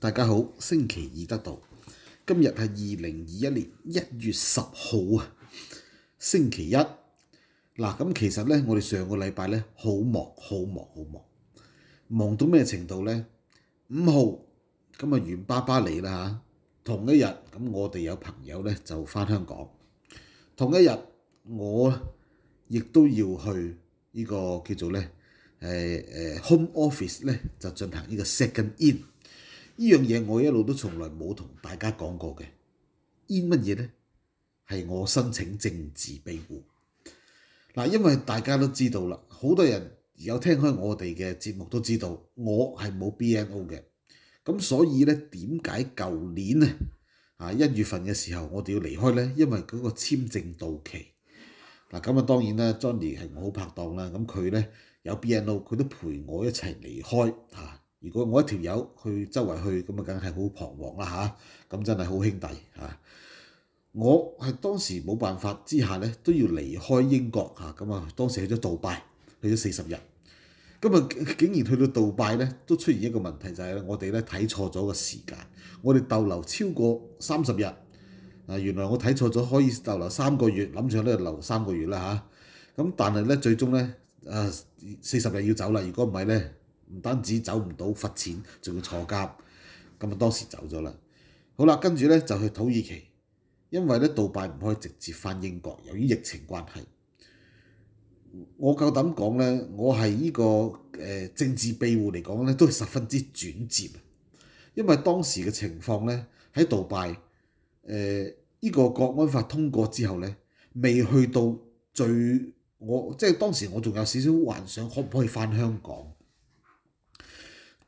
大家好，星期二得到，今日係二零二一年一月十號啊，星期一。嗱，咁其實咧，我哋上個禮拜咧好忙，好忙，好忙，忙到咩程度咧？五號咁啊，袁爸爸嚟啦吓，同一日咁我哋有朋友咧就翻香港，同一日我亦都要去呢個叫做咧誒诶 home office 咧就進行呢個 second in。呢樣嘢我一路都從來冇同大家講過嘅，依乜嘢呢？係我申請政治庇護嗱，因為大家都知道啦，好多人有聽開我哋嘅節目都知道，我係冇 B N O 嘅，咁所以咧點解舊年啊啊一月份嘅時候我哋要離開呢？因為嗰個簽證到期嗱，咁啊當然啦，Johnny 係好拍檔啦，咁佢咧有 B N O 佢都陪我一齊離開如果我一條友去周圍去咁啊，梗係好彷徨啦嚇！咁真係好兄弟嚇。我係當時冇辦法之下咧，都要離開英國嚇。咁啊，當時去咗杜拜，去咗四十日。咁啊，竟然去到杜拜咧，都出現一個問題就係咧，我哋咧睇錯咗個時間。我哋逗留超過三十日啊，原來我睇錯咗可以逗留三個月，諗住咧留三個月啦嚇。咁但係咧，最終咧，啊四十日要走啦。如果唔係咧，唔單止走唔到罰錢，仲要坐監。咁啊，當時走咗啦。好啦，跟住咧就去土耳其，因為咧杜拜唔可以直接翻英國，由於疫情關係。我夠膽講咧，我係依個誒政治庇護嚟講咧，都係十分之轉折。因為當時嘅情況咧，喺杜拜誒依個國安法通過之後咧，未去到最我即係當時我仲有少少幻想，可唔可以翻香港？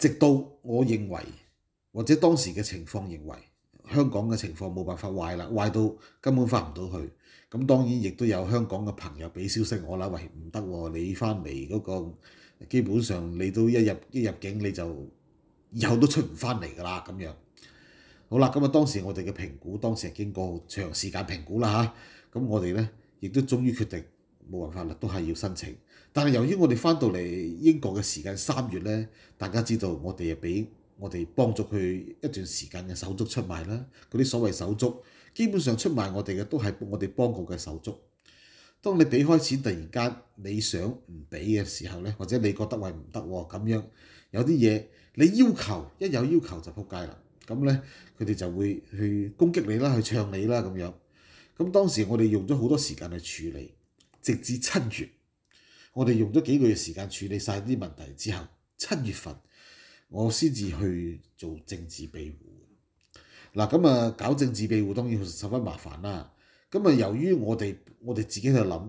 直到我認為，或者當時嘅情況認為香港嘅情況冇辦法壞啦，壞到根本翻唔到去。咁當然亦都有香港嘅朋友俾消息我啦，喂唔得喎，你翻嚟嗰個基本上你都一入一入境你就以後都出唔翻嚟㗎啦咁樣。好啦，咁啊當時我哋嘅評估，當時係經過長時間評估啦嚇，咁我哋咧亦都終於決定冇辦法啦，都係要申請。但係由於我哋翻到嚟英國嘅時間三月咧，大家知道我哋又俾我哋幫助佢一段時間嘅手足出賣啦。嗰啲所謂手足，基本上出賣我哋嘅都係我哋幫過嘅手足。當你俾開錢突然間你想唔俾嘅時候咧，或者你覺得喂唔得喎咁樣，有啲嘢你要求一有要求就撲街啦。咁咧佢哋就會去攻擊你啦，去唱你啦咁樣。咁當時我哋用咗好多時間去處理，直至七月。我哋用咗幾個月時間處理曬啲問題之後，七月份我先至去做政治庇護。嗱，咁啊搞政治庇護當然十分麻煩啦。咁啊由於我哋我哋自己去諗。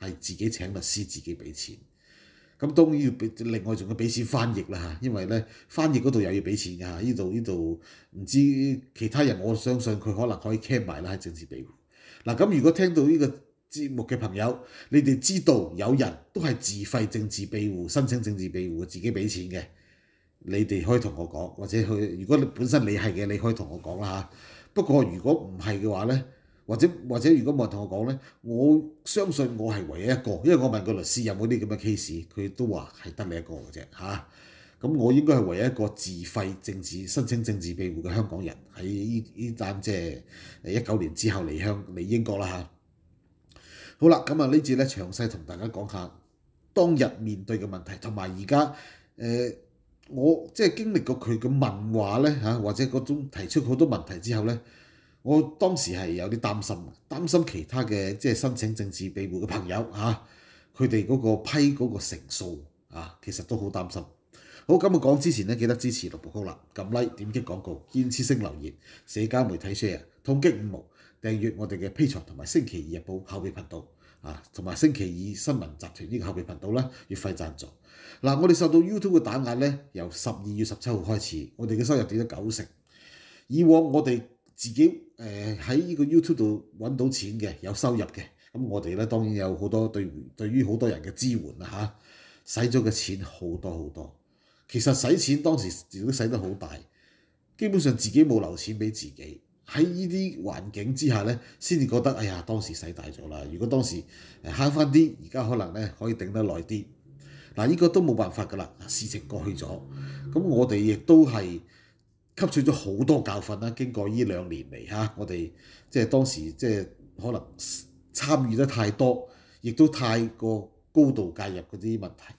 係自己請律師，自己俾錢。咁當然要俾另外仲要俾錢翻譯啦因為咧翻譯嗰度又要俾錢㗎。依度依度唔知其他人，我相信佢可能可以 c a m 埋啦，喺政治庇護。嗱咁如果聽到呢個節目嘅朋友，你哋知道有人都係自費政治庇護、申請政治庇護、自己俾錢嘅，你哋可以同我講，或者去。如果你本身你係嘅，你可以同我講啦嚇。不過如果唔係嘅話咧～或者或者如果冇人同我講咧，我相信我係唯一一個，因為我問個律師有冇啲咁嘅 case，佢都話係得你一個嘅啫嚇。咁我應該係唯一一個自費政治申請政治庇護嘅香港人喺依依單即係一九年之後嚟香嚟英國啦嚇。好啦，咁啊呢次咧詳細同大家講下當日面對嘅問題，同埋而家誒我即係經歷過佢嘅問話咧或者嗰種提出好多問題之後咧。我當時係有啲擔心，擔心其他嘅即係申請政治庇護嘅朋友嚇，佢哋嗰個批嗰個成數啊，其實都好擔心。好，今日講之前咧，記得支持六步高啦，撳 like，點擊廣告，堅持性留言，社交媒體 share，痛擊五毛，訂閱我哋嘅 P 財同埋星期二日報後備頻道啊，同埋星期二新聞集團呢個後備頻道啦，月費贊助。嗱，我哋受到 YouTube 嘅打壓咧，由十二月十七號開始，我哋嘅收入跌咗九成。以往我哋自己。誒喺呢個 YouTube 度揾到錢嘅有收入嘅，咁我哋咧當然有好多對對於好多人嘅支援啦嚇，使咗嘅錢好多好多，其實使錢當時都使得好大，基本上自己冇留錢俾自己，喺呢啲環境之下咧，先至覺得哎呀當時使大咗啦，如果當時慳翻啲，而家可能咧可以頂得耐啲，嗱呢個都冇辦法噶啦，事情過去咗，咁我哋亦都係。吸取咗好多教訓啦，經過呢兩年嚟嚇，我哋即係當時即係可能參與得太多，亦都太過高度介入嗰啲問題，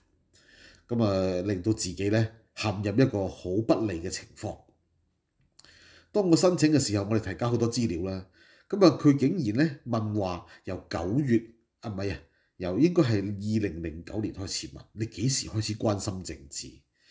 咁啊令到自己咧陷入一個好不利嘅情況。當我申請嘅時候，我哋提交好多資料啦，咁啊佢竟然咧問話由九月啊唔係啊，由應該係二零零九年開始問你幾時開始關心政治。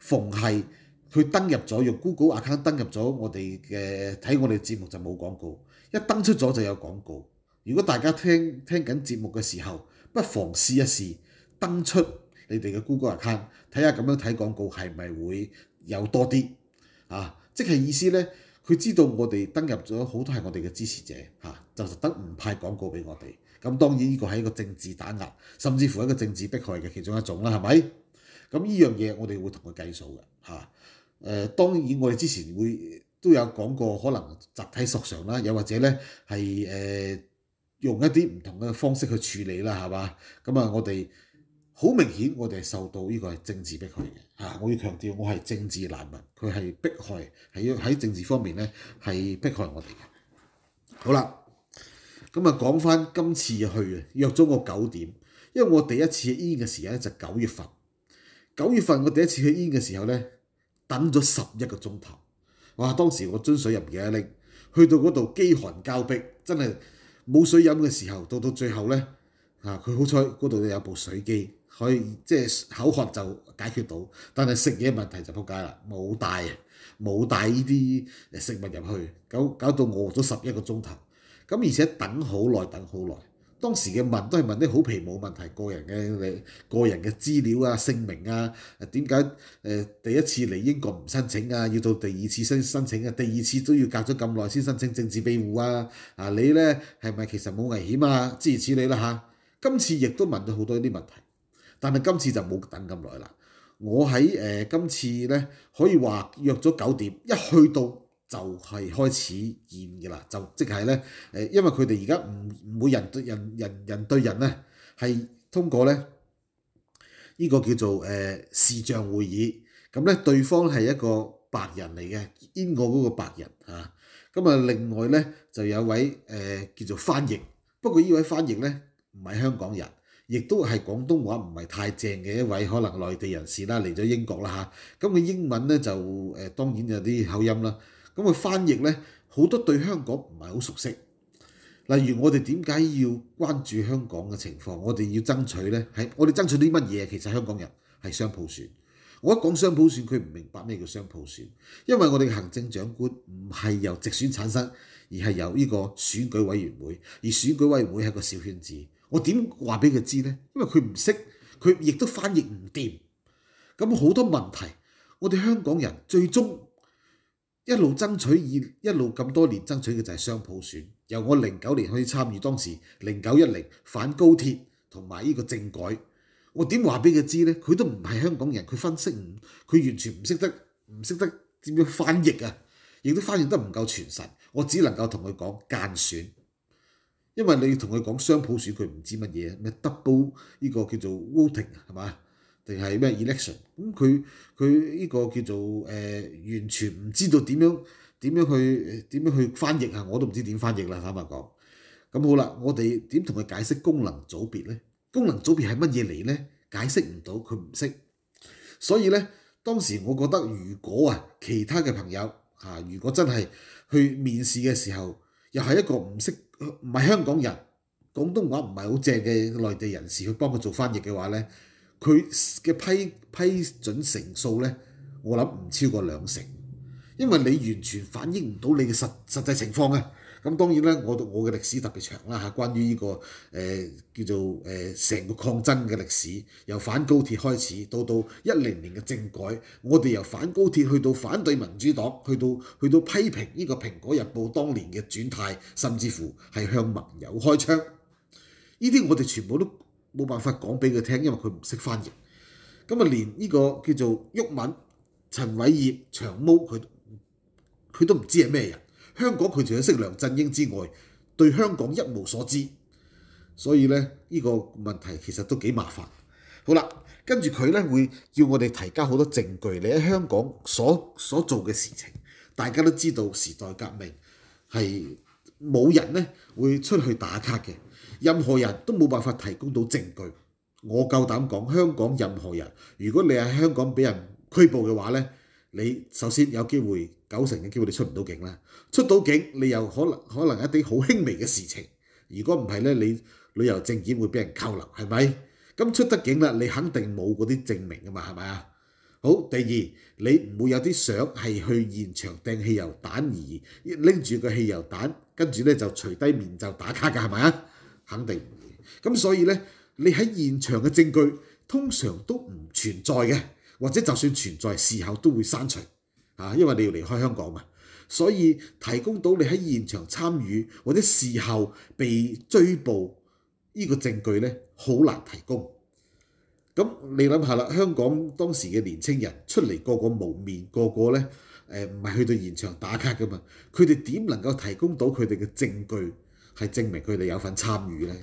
逢係佢登入咗用 Google account 登入咗，我哋嘅睇我哋節目就冇廣告，一登出咗就有廣告。如果大家聽聽緊節目嘅時候，不妨試一試登出你哋嘅 Google account，睇下咁樣睇廣告係咪會有多啲啊？即係意思咧，佢知道我哋登入咗好多係我哋嘅支持者嚇，就特登唔派廣告俾我哋。咁當然呢個係一個政治打壓，甚至乎一個政治迫害嘅其中一種啦，係咪？咁呢樣嘢，我哋會同佢計數嘅嚇。誒當然我哋之前會都有講過，可能集體索償啦，又或者咧係誒用一啲唔同嘅方式去處理啦，係嘛？咁啊，我哋好明顯我哋係受到呢個係政治迫害嘅嚇。我要強調，我係政治難民，佢係迫害係要喺政治方面咧係迫害我哋嘅。好啦，咁啊講翻今次去約咗我九點，因為我第一次煙嘅時間咧就九月份。九月份我第一次去院嘅時候咧，等咗十一個鐘頭。哇！當時我樽水入記得拎，去到嗰度飢寒交迫，真係冇水飲嘅時候，到到最後咧佢好彩嗰度有部水機，可以即係口渴就解決到。但係食嘢問題就撲街啦，冇帶啊，冇帶依啲食物入去，搞搞到餓咗十一個鐘頭。咁而且等好耐，等好耐。當時嘅問都係問啲好皮冇問題個人嘅個人嘅資料啊姓名啊點解第一次嚟英國唔申請啊要到第二次申申請啊第二次都要隔咗咁耐先申請政治庇護啊啊你咧係咪其實冇危險啊諸如此類啦嚇，今次亦都問咗好多啲問題，但係今次就冇等咁耐啦。我喺今次咧可以話約咗九點一去到。就係開始見嘅啦，就即係咧誒，因為佢哋而家唔唔會人對人、人人對人咧，係通過咧呢個叫做誒視像會議，咁咧對方係一個白人嚟嘅英國嗰個白人嚇，咁啊另外咧就有位誒叫做翻譯，不過呢位翻譯咧唔係香港人，亦都係廣東話唔係太正嘅一位，可能內地人士啦嚟咗英國啦嚇，咁佢英文咧就誒當然有啲口音啦。咁佢翻譯咧，好多對香港唔係好熟悉。例如我哋點解要關注香港嘅情況，我哋要爭取咧，係我哋爭取啲乜嘢？其實香港人係雙普選。我一講雙普選，佢唔明白咩叫雙普選，因為我哋嘅行政長官唔係由直選產生，而係由呢個選舉委員會，而選舉委員會係個小圈子。我點話俾佢知咧？因為佢唔識，佢亦都翻譯唔掂。咁好多問題，我哋香港人最終。一路爭取以一路咁多年爭取嘅就係雙普選。由我零九年去參與當時零九一零反高鐵同埋呢個政改，我點話俾佢知咧？佢都唔係香港人，佢分析唔，佢完全唔識得，唔識得點樣翻譯啊，亦都翻譯得唔夠全神，我只能夠同佢講間選，因為你要同佢講雙普選，佢唔知乜嘢咩 double 呢個叫做 voting 係嘛？定係咩 election？咁佢佢呢個叫做誒，完全唔知道點樣點樣去點樣去翻譯啊！我都唔知點翻譯啦，坦白講。咁好啦，我哋點同佢解釋功能組別咧？功能組別係乜嘢嚟咧？解釋唔到，佢唔識。所以咧，當時我覺得，如果啊，其他嘅朋友嚇，如果真係去面試嘅時候，又係一個唔識唔係香港人，廣東話唔係好正嘅內地人士去幫佢做翻譯嘅話咧。佢嘅批批准成數咧，我諗唔超過兩成，因為你完全反映唔到你嘅實實際情況啊。咁當然咧，我我嘅歷史特別長啦嚇，關於呢個誒叫做誒成個抗爭嘅歷史，由反高鐵開始，到到一零年嘅政改，我哋由反高鐵去到反對民主黨，去到去到批評呢個《蘋果日報》當年嘅轉態，甚至乎係向盟友開槍。呢啲我哋全部都。冇辦法講俾佢聽，因為佢唔識翻譯。咁啊，連呢個叫做鬱敏、陳偉業、長毛，佢佢都唔知係咩人。香港佢除咗識梁振英之外，對香港一無所知。所以咧，呢個問題其實都幾麻煩。好啦，跟住佢咧會要我哋提交好多證據，你喺香港所所做嘅事情，大家都知道時代革命係冇人咧會出去打卡嘅。任何人都冇辦法提供到證據。我夠膽講，香港任何人，如果你喺香港俾人拘捕嘅話咧，你首先有機會九成嘅機會你出唔到境啦。出到境，你又可能可能一啲好輕微嘅事情。如果唔係咧，你旅遊證件會俾人扣留，係咪？咁出得境啦，你肯定冇嗰啲證明㗎嘛，係咪啊？好，第二你唔會有啲相係去現場掟汽油彈而拎住個汽油彈，跟住咧就除低面罩打卡㗎，係咪啊？肯定唔會咁，所以咧，你喺現場嘅證據通常都唔存在嘅，或者就算存在，事後都會刪除啊，因為你要離開香港嘛。所以提供到你喺現場參與或者事後被追捕呢個證據咧，好難提供。咁你諗下啦，香港當時嘅年青人出嚟個個無面，個個咧誒唔係去到現場打卡噶嘛，佢哋點能夠提供到佢哋嘅證據？係證明佢哋有份參與咧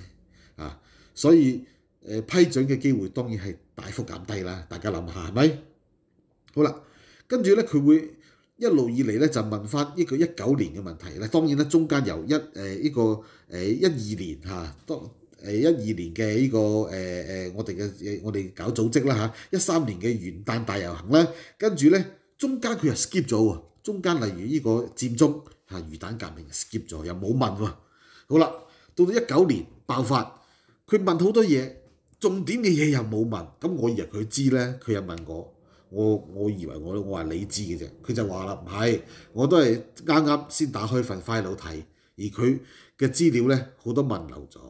啊，所以誒批准嘅機會當然係大幅減低啦。大家諗下係咪？好啦，跟住咧佢會一路以嚟咧就問翻呢個一九年嘅問題咧。當然咧中間由一誒呢個誒一二年嚇，當誒一二年嘅呢個誒誒我哋嘅我哋搞組織啦嚇，一三年嘅元旦大遊行啦，跟住咧中間佢又 skip 咗喎，中間例如呢個佔中嚇魚蛋革命 skip 咗又冇問喎。好啦，到到一九年爆發，佢問好多嘢，重點嘅嘢又冇問。咁我以為佢知咧，佢又問我，我我以為我我話你知嘅啫，佢就話啦唔係，我都係啱啱先打開份 file 睇，而佢嘅資料咧好多問漏咗。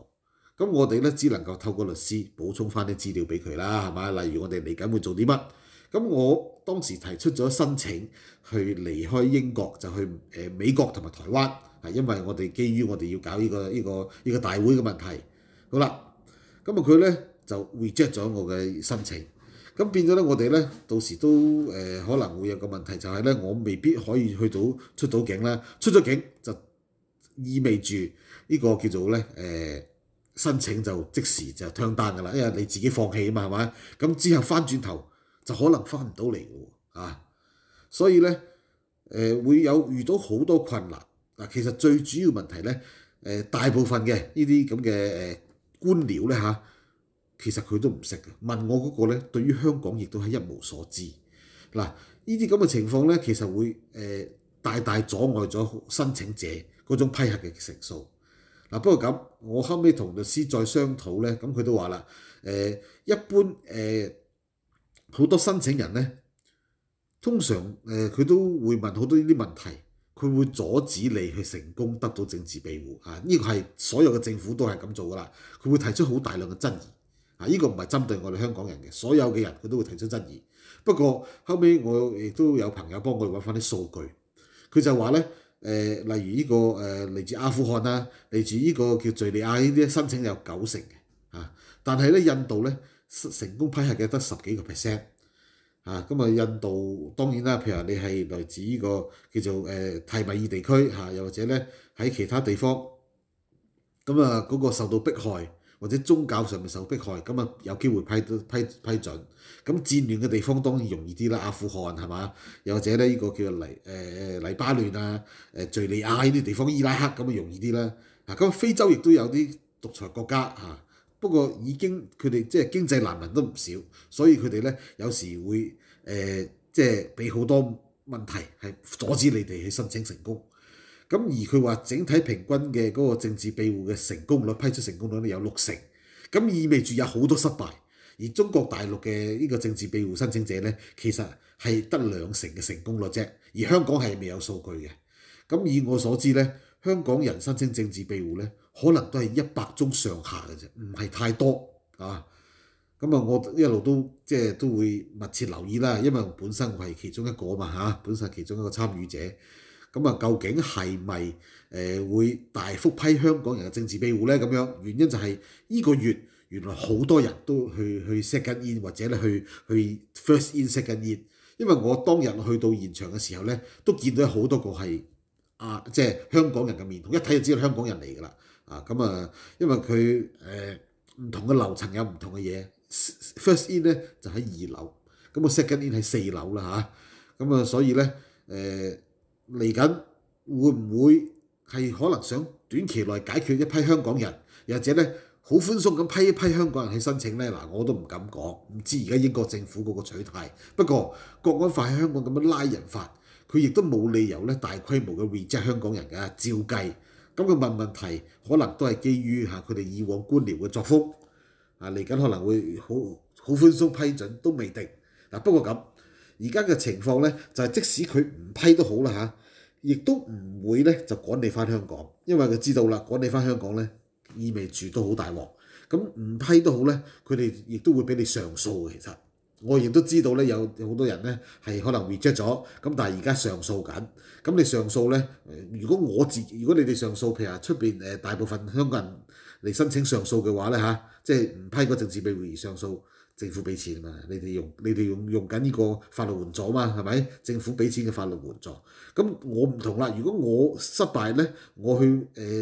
咁我哋咧只能夠透過律師補充翻啲資料俾佢啦，係嘛？例如我哋嚟緊會做啲乜？咁我當時提出咗申請去離開英國，就去美國同埋台灣。係因為我哋基於我哋要搞呢個呢個呢個大會嘅問題，好啦，咁啊佢咧就 reject 咗我嘅申請，咁變咗咧我哋咧到時都誒可能會有個問題，就係咧我未必可以去到出到境咧，出咗境就意味住呢個叫做咧誒申請就即時就退單㗎啦，因為你自己放棄啊嘛係嘛，咁之後翻轉頭就可能翻唔到嚟喎啊，所以咧誒會有遇到好多困難。嗱，其實最主要問題咧，誒大部分嘅呢啲咁嘅誒官僚咧嚇，其實佢都唔識嘅。問我嗰個咧，對於香港亦都係一無所知。嗱，呢啲咁嘅情況咧，其實會誒大大阻礙咗申請者嗰種批核嘅成數。嗱，不過咁，我後屘同律師再商討咧，咁佢都話啦，誒一般誒好多申請人咧，通常誒佢都會問好多呢啲問題。佢會阻止你去成功得到政治庇護啊！呢個係所有嘅政府都係咁做㗎啦。佢會提出好大量嘅爭議啊！呢個唔係針對我哋香港人嘅，所有嘅人佢都會提出爭議。不過後屘我亦都有朋友幫我揾翻啲數據，佢就話咧誒，例如呢個誒嚟自阿富汗啊，嚟自呢個叫敍利亞呢啲申請有九成嘅啊，但係咧印度咧成功批核嘅得十幾個 percent。啊，咁啊，印度當然啦，譬如你係來自呢個叫做誒泰米爾地區嚇，又或者咧喺其他地方，咁啊嗰個受到迫害或者宗教上面受迫害，咁啊有機會批批批准。咁戰亂嘅地方當然容易啲啦，阿富汗係嘛？又或者咧呢個叫禮誒黎巴嫩啊，誒敘利亞呢啲地方、伊拉克咁啊容易啲啦。啊，咁非洲亦都有啲獨裁國家嚇。不過已經佢哋即係經濟難民都唔少，所以佢哋咧有時會誒即係俾好多問題係阻止你哋去申請成功。咁而佢話整體平均嘅嗰個政治庇護嘅成功率批出成功率咧有六成，咁意味住有好多失敗。而中國大陸嘅呢個政治庇護申請者咧，其實係得兩成嘅成功率啫。而香港係未有數據嘅。咁以我所知咧，香港人申請政治庇護咧。可能都係一百宗上下嘅啫，唔係太多啊！咁啊，我一路都即係都會密切留意啦，因為本身我係其中一個啊嘛嚇，本身其中一個參與者。咁啊，究竟係咪誒會大幅批香港人嘅政治庇護咧？咁樣原因就係呢個月原來好多人都去去錫緊 n 或者咧去去 first in 錫緊 n 因為我當日去到現場嘅時候咧，都見到好多個係。啊，即係香港人嘅面孔，一睇就知道香港人嚟㗎啦。啊，咁啊，因為佢誒唔同嘅樓層有唔同嘅嘢。First in 咧就喺二樓，咁啊 second in 喺四樓啦嚇。咁啊，所以咧誒嚟緊會唔會係可能想短期內解決一批香港人，又或者咧好寬鬆咁批一批香港人去申請咧？嗱，我都唔敢講，唔知而家英國政府嗰個取態。不過國安法喺香港咁樣拉人法。佢亦都冇理由咧大規模嘅 reject 香港人嘅，照計咁佢問問題可能都係基於嚇佢哋以往官僚嘅作風啊嚟緊可能會好好寬鬆批准都未定嗱，不過咁而家嘅情況咧就係即使佢唔批都好啦嚇，亦都唔會咧就趕你翻香港，因為佢知道啦，趕你翻香港咧意味住都好大鑊，咁唔批都好咧，佢哋亦都會俾你上訴嘅其實。我亦都知道咧，有好多人咧係可能 reject 咗，咁但係而家上訴緊。咁你上訴咧，如果我自如果你哋上訴，譬如話出邊大部分香港人嚟申請上訴嘅話咧嚇，即係唔批個政治庇護而上訴，政府俾錢嘛，你哋用你哋用用緊呢個法律援助嘛係咪？政府俾錢嘅法律援助。咁我唔同啦，如果我失敗咧，我去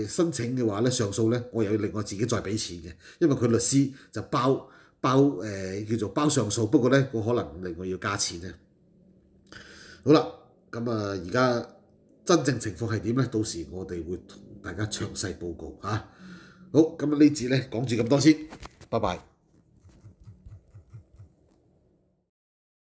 申請嘅話咧上訴咧，我又要另外自己再俾錢嘅，因為佢律師就包。包誒叫做包上訴，不過咧，我可能另外要加錢咧。好啦，咁啊，而家真正情況係點咧？到時我哋會同大家詳細報告嚇。好，咁啊呢節咧講住咁多先，拜拜。